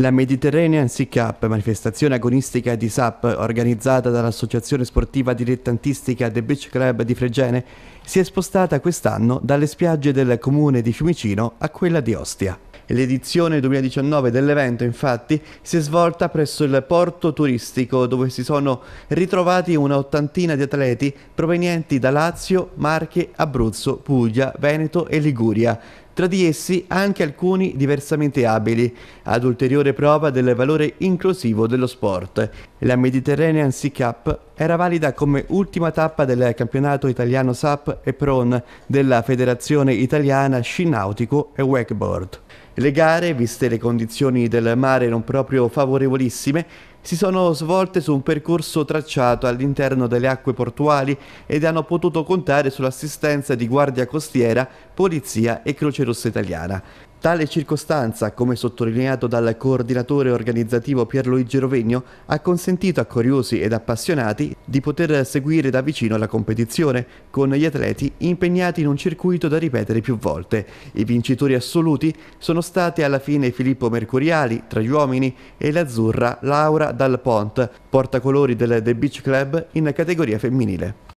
La Mediterranean Sea Cup, manifestazione agonistica di SAP organizzata dall'associazione sportiva dilettantistica The Beach Club di Fregene, si è spostata quest'anno dalle spiagge del comune di Fiumicino a quella di Ostia. L'edizione 2019 dell'evento infatti si è svolta presso il porto turistico dove si sono ritrovati una ottantina di atleti provenienti da Lazio, Marche, Abruzzo, Puglia, Veneto e Liguria tra di essi anche alcuni diversamente abili, ad ulteriore prova del valore inclusivo dello sport. La Mediterranean Sea Cup era valida come ultima tappa del campionato italiano SAP e PRON della Federazione Italiana Sci Nautico e Wakeboard. Le gare, viste le condizioni del mare non proprio favorevolissime, si sono svolte su un percorso tracciato all'interno delle acque portuali ed hanno potuto contare sull'assistenza di Guardia Costiera, Polizia e Croce Rossa Italiana. Tale circostanza, come sottolineato dal coordinatore organizzativo Pierluigi Rovegno, ha consentito a curiosi ed appassionati di poter seguire da vicino la competizione, con gli atleti impegnati in un circuito da ripetere più volte. I vincitori assoluti sono stati alla fine Filippo Mercuriali, tra gli uomini, e l'azzurra Laura Dal Pont, portacolori del The Beach Club in categoria femminile.